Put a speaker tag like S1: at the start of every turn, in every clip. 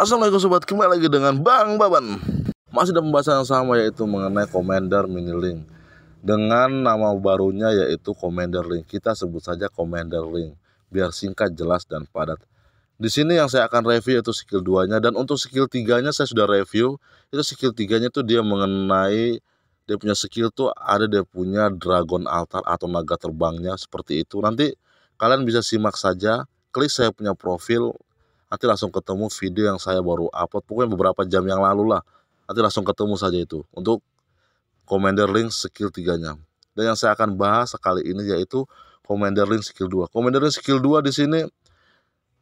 S1: Assalamualaikum sobat kembali lagi dengan Bang Baban Masih ada pembahasan yang sama yaitu mengenai Commander Mini Link Dengan nama barunya yaitu Commander Link Kita sebut saja Commander Link Biar singkat, jelas, dan padat di sini yang saya akan review yaitu skill 2-nya dan untuk skill 3-nya saya sudah review. Itu skill 3-nya itu dia mengenai dia punya skill tuh ada dia punya dragon altar atau naga terbangnya seperti itu. Nanti kalian bisa simak saja, klik saya punya profil, nanti langsung ketemu video yang saya baru upload pokoknya beberapa jam yang lalu lah nanti langsung ketemu saja itu untuk commander link skill 3 nya dan yang saya akan bahas sekali ini yaitu commander link skill 2 commander link skill 2 di sini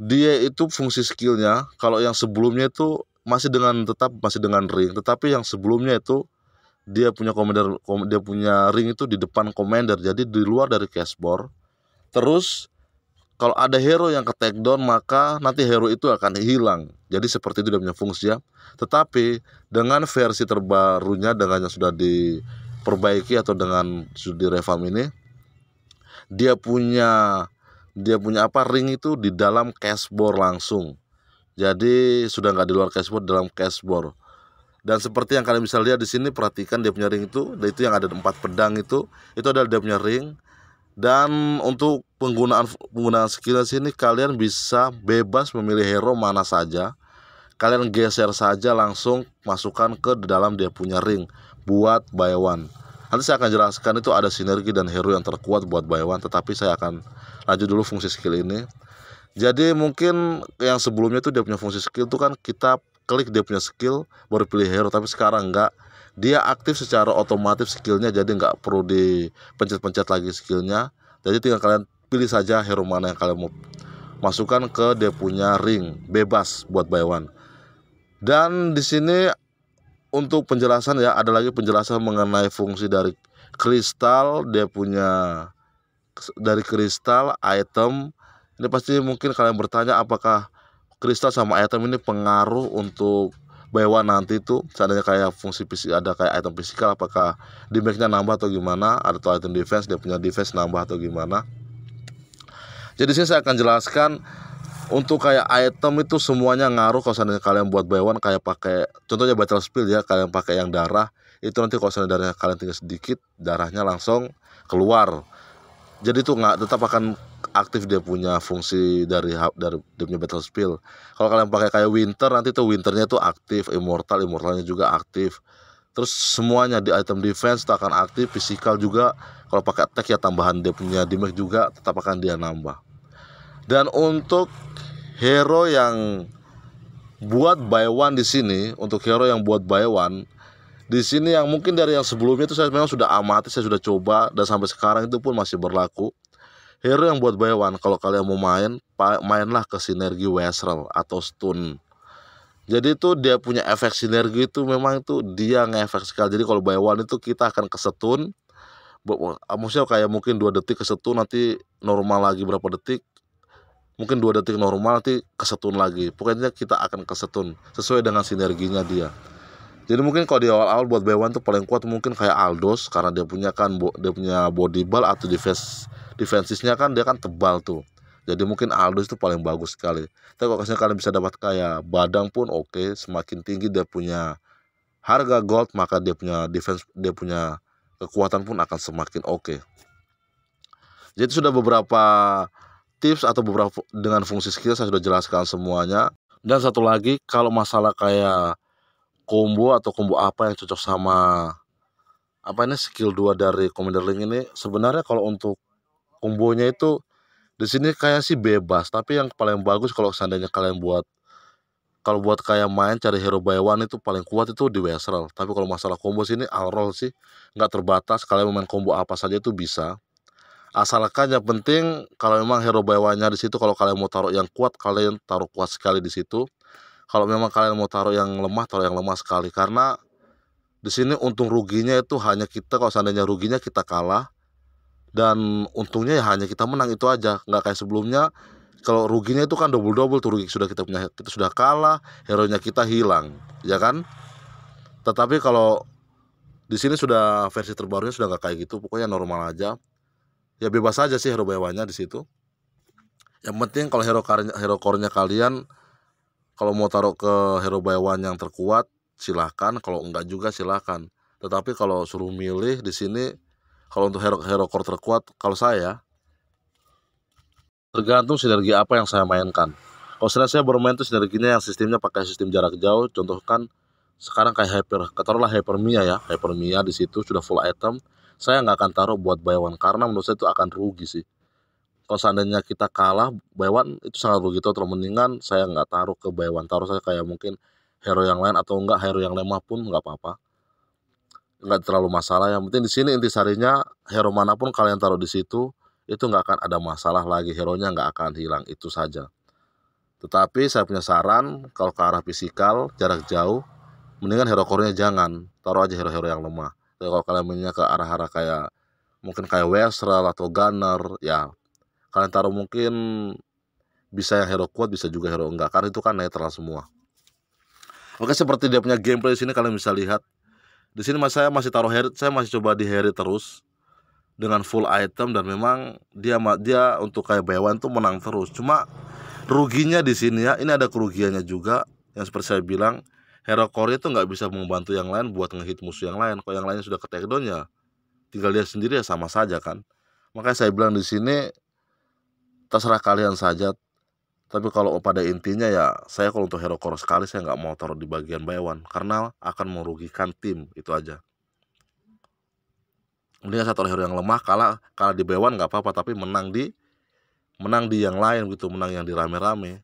S1: dia itu fungsi skillnya kalau yang sebelumnya itu masih dengan tetap masih dengan ring tetapi yang sebelumnya itu dia punya commander dia punya ring itu di depan commander jadi di luar dari cashboard terus kalau ada hero yang ke take down maka nanti hero itu akan hilang. Jadi seperti itu dia punya fungsi ya. Tetapi dengan versi terbarunya dengan yang sudah diperbaiki atau dengan sudah revamp ini dia punya dia punya apa ring itu di dalam cashboard langsung. Jadi sudah nggak di luar cashboard dalam cashboard. Dan seperti yang kalian bisa lihat di sini perhatikan dia punya ring itu, itu yang ada empat pedang itu, itu adalah dia punya ring dan untuk penggunaan penggunaan skill sini kalian bisa bebas memilih hero mana saja. Kalian geser saja langsung masukkan ke dalam dia punya ring buat buy one. Nanti saya akan jelaskan itu ada sinergi dan hero yang terkuat buat buy one, tetapi saya akan lanjut dulu fungsi skill ini. Jadi mungkin yang sebelumnya itu dia punya fungsi skill itu kan kita klik dia punya skill baru pilih hero, tapi sekarang enggak dia aktif secara otomatis skillnya jadi nggak perlu dipencet-pencet lagi skillnya jadi tinggal kalian pilih saja hero mana yang kalian mau masukkan ke dia punya ring bebas buat buy one dan di sini untuk penjelasan ya ada lagi penjelasan mengenai fungsi dari kristal dia punya dari kristal item ini pasti mungkin kalian bertanya apakah kristal sama item ini pengaruh untuk bahwa nanti itu seandainya kayak fungsi fisik ada kayak item fisikal apakah damage-nya nambah atau gimana atau item defense dia punya defense nambah atau gimana jadi sini saya akan jelaskan untuk kayak item itu semuanya ngaruh kalau seandainya kalian buat buy kayak pakai contohnya battle spill ya kalian pakai yang darah itu nanti kalau seandainya darahnya kalian tinggal sedikit darahnya langsung keluar jadi itu nggak tetap akan aktif dia punya fungsi dari dari dia punya battle spill. kalau kalian pakai kayak winter nanti tuh winternya tuh aktif immortal immortalnya juga aktif terus semuanya di item defense tak akan aktif physical juga kalau pakai attack ya tambahan dia punya damage juga tetap akan dia nambah dan untuk hero yang buat buy one di sini untuk hero yang buat buy one di sini yang mungkin dari yang sebelumnya itu saya memang sudah amati saya sudah coba dan sampai sekarang itu pun masih berlaku hero yang buat bayuan kalau kalian mau main mainlah ke sinergi Wesrel atau stun jadi itu dia punya efek sinergi itu memang itu dia ngefek sekali jadi kalau bayuan itu kita akan ke stun ah, maksudnya kayak mungkin dua detik ke stun nanti normal lagi berapa detik mungkin dua detik normal nanti ke stun lagi pokoknya kita akan ke stun sesuai dengan sinerginya dia jadi mungkin kalau di awal-awal buat bayuan tuh paling kuat mungkin kayak Aldos karena dia punya kan dia punya body ball atau defense defensifnya kan dia kan tebal tuh. Jadi mungkin Aldos itu paling bagus sekali. Tapi kalau kasihnya kalian bisa dapat kayak Badang pun oke, okay. semakin tinggi dia punya harga gold maka dia punya defense dia punya kekuatan pun akan semakin oke. Okay. Jadi sudah beberapa tips atau beberapa dengan fungsi skill saya sudah jelaskan semuanya. Dan satu lagi kalau masalah kayak combo atau combo apa yang cocok sama apa ini skill 2 dari Commander Link ini sebenarnya kalau untuk kombonya itu di sini kayak sih bebas tapi yang paling bagus kalau seandainya kalian buat kalau buat kayak main cari hero by itu paling kuat itu di Westral tapi kalau masalah combo sini Alrol sih nggak terbatas kalian main combo apa saja itu bisa asalkan yang penting kalau memang hero by one di situ kalau kalian mau taruh yang kuat kalian taruh kuat sekali di situ kalau memang kalian mau taruh yang lemah taruh yang lemah sekali karena di sini untung ruginya itu hanya kita kalau seandainya ruginya kita kalah dan untungnya ya hanya kita menang itu aja nggak kayak sebelumnya kalau ruginya itu kan double double tuh rugi sudah kita punya kita sudah kalah hero nya kita hilang ya kan tetapi kalau di sini sudah versi terbarunya sudah nggak kayak gitu pokoknya normal aja ya bebas aja sih hero bawahnya di situ yang penting kalau hero hero core-nya kalian kalau mau taruh ke hero by one yang terkuat silahkan kalau enggak juga silahkan tetapi kalau suruh milih di sini kalau untuk hero hero core terkuat kalau saya tergantung sinergi apa yang saya mainkan kalau saya bermain tuh sinerginya yang sistemnya pakai sistem jarak jauh contohkan sekarang kayak hyper katakanlah mia ya hyper mia di situ sudah full item saya nggak akan taruh buat bayawan karena menurut saya itu akan rugi sih kalau seandainya kita kalah Baywan itu sangat begitu. Terus mendingan saya nggak taruh ke Baywan taruh saya kayak mungkin hero yang lain atau enggak hero yang lemah pun nggak apa-apa nggak terlalu masalah yang penting di sini intisarinya hero manapun kalian taruh di situ itu nggak akan ada masalah lagi hero nya nggak akan hilang itu saja tetapi saya punya saran kalau ke arah fisikal jarak jauh mendingan hero core-nya jangan taruh aja hero-hero yang lemah Jadi kalau kalian punya ke arah-arah kayak mungkin kayak wesra atau Gunner ya kalian taruh mungkin bisa yang hero kuat bisa juga hero enggak karena itu kan netral semua oke seperti dia punya gameplay di sini kalian bisa lihat di sini saya masih taruh hero, saya masih coba di herit terus dengan full item dan memang dia dia untuk kayak Baywan tuh menang terus cuma ruginya di sini ya ini ada kerugiannya juga yang seperti saya bilang hero core itu nggak bisa membantu yang lain buat ngehit musuh yang lain kalau yang lainnya sudah ke takedown tinggal dia sendiri ya sama saja kan makanya saya bilang di sini terserah kalian saja tapi kalau pada intinya ya saya kalau untuk hero core sekali saya nggak mau taruh di bagian bayuan karena akan merugikan tim itu aja mendingan saya taruh hero yang lemah kalah kalah di bayuan nggak apa-apa tapi menang di menang di yang lain gitu menang yang di rame-rame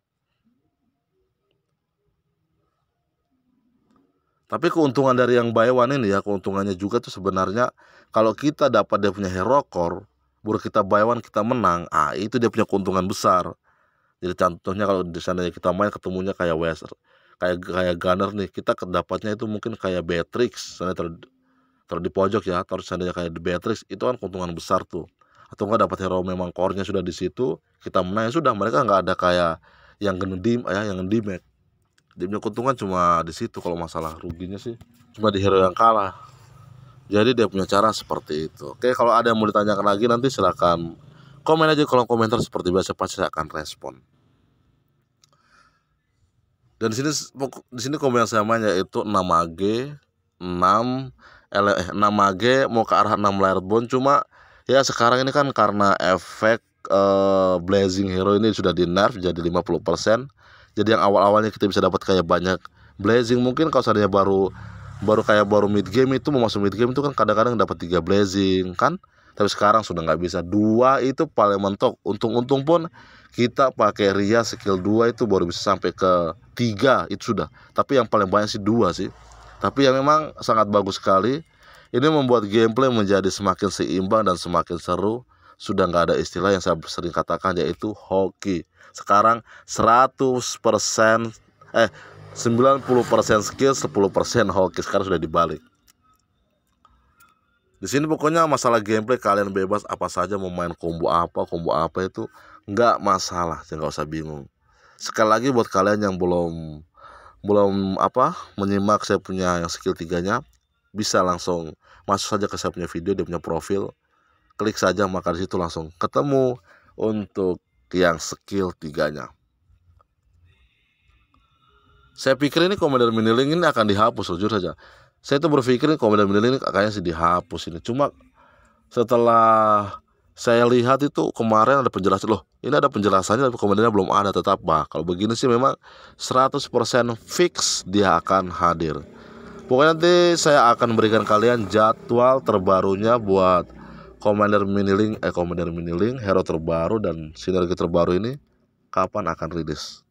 S1: Tapi keuntungan dari yang buy one ini ya keuntungannya juga tuh sebenarnya kalau kita dapat dia punya hero core buruh kita buy one kita menang ah itu dia punya keuntungan besar jadi contohnya kalau di sana kita main ketemunya kayak Wester kayak kayak Gunner nih kita kedapatnya itu mungkin kayak Beatrix sana ter taruh di pojok ya taruh seandainya kayak The Beatrix itu kan keuntungan besar tuh atau enggak dapat hero memang core-nya sudah di situ kita menang ya sudah mereka nggak ada kayak yang gendim ya yang dimek dia keuntungan cuma di situ kalau masalah ruginya sih cuma di hero yang kalah jadi dia punya cara seperti itu. Oke, kalau ada yang mau ditanyakan lagi nanti silahkan komen aja kolom komentar seperti biasa pasti saya akan respon. Dan di sini di sini komen yang sama yaitu 6AG, 6 L, eh, 6AG mau ke arah 6 layer Bone, cuma ya sekarang ini kan karena efek eh, blazing hero ini sudah di nerf jadi 50%. Jadi yang awal-awalnya kita bisa dapat kayak banyak blazing mungkin kalau seandainya baru baru kayak baru mid game itu mau masuk mid game itu kan kadang-kadang dapat tiga blazing kan tapi sekarang sudah nggak bisa dua itu paling mentok untung-untung pun kita pakai ria skill dua itu baru bisa sampai ke tiga itu sudah tapi yang paling banyak sih dua sih tapi yang memang sangat bagus sekali ini membuat gameplay menjadi semakin seimbang dan semakin seru sudah nggak ada istilah yang saya sering katakan yaitu hoki. Sekarang 100% eh 90% skill 10% hoki sekarang sudah dibalik di sini pokoknya masalah gameplay kalian bebas apa saja mau main combo apa combo apa itu nggak masalah jangan nggak usah bingung sekali lagi buat kalian yang belum belum apa menyimak saya punya yang skill tiganya bisa langsung masuk saja ke saya punya video dia punya profil klik saja maka di situ langsung ketemu untuk yang skill tiganya saya pikir ini komandan miniling ini akan dihapus jujur saja. Saya itu berpikir ini komandan miniling ini kayaknya sih dihapus ini. Cuma setelah saya lihat itu kemarin ada penjelasan loh ini ada penjelasannya tapi komandannya belum ada tetap bah kalau begini sih memang 100% fix dia akan hadir pokoknya nanti saya akan berikan kalian jadwal terbarunya buat Commander Miniling eh Commander Miniling hero terbaru dan sinergi terbaru ini kapan akan rilis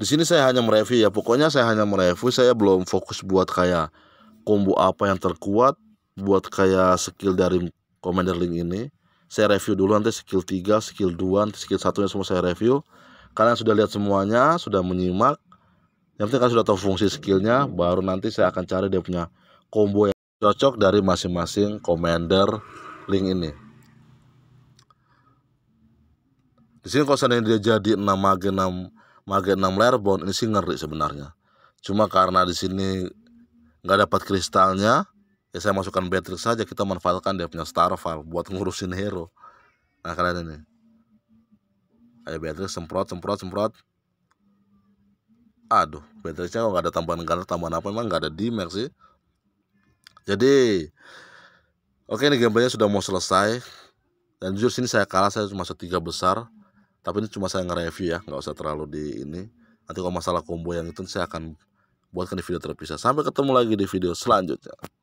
S1: di sini saya hanya mereview ya pokoknya saya hanya mereview saya belum fokus buat kayak combo apa yang terkuat buat kayak skill dari commander link ini saya review dulu nanti skill 3 skill 2 nanti skill satunya semua saya review kalian sudah lihat semuanya sudah menyimak yang penting kalian sudah tahu fungsi skillnya baru nanti saya akan cari dia punya combo yang cocok dari masing-masing commander link ini di sini kalau seandainya dia jadi 6 mage 6 pakai 6 layer bond ini sih ngeri sebenarnya cuma karena di sini nggak dapat kristalnya ya saya masukkan Beatrix saja kita manfaatkan dia punya star Starval buat ngurusin hero nah kalian ini ayo Beatrix semprot semprot semprot aduh Beatrixnya kok nggak ada tambahan gunner tambahan apa emang nggak ada dimax sih jadi oke okay, ini gambarnya sudah mau selesai dan jujur sini saya kalah saya cuma setiga besar tapi ini cuma saya nge-review ya nggak usah terlalu di ini nanti kalau masalah combo yang itu saya akan buatkan di video terpisah sampai ketemu lagi di video selanjutnya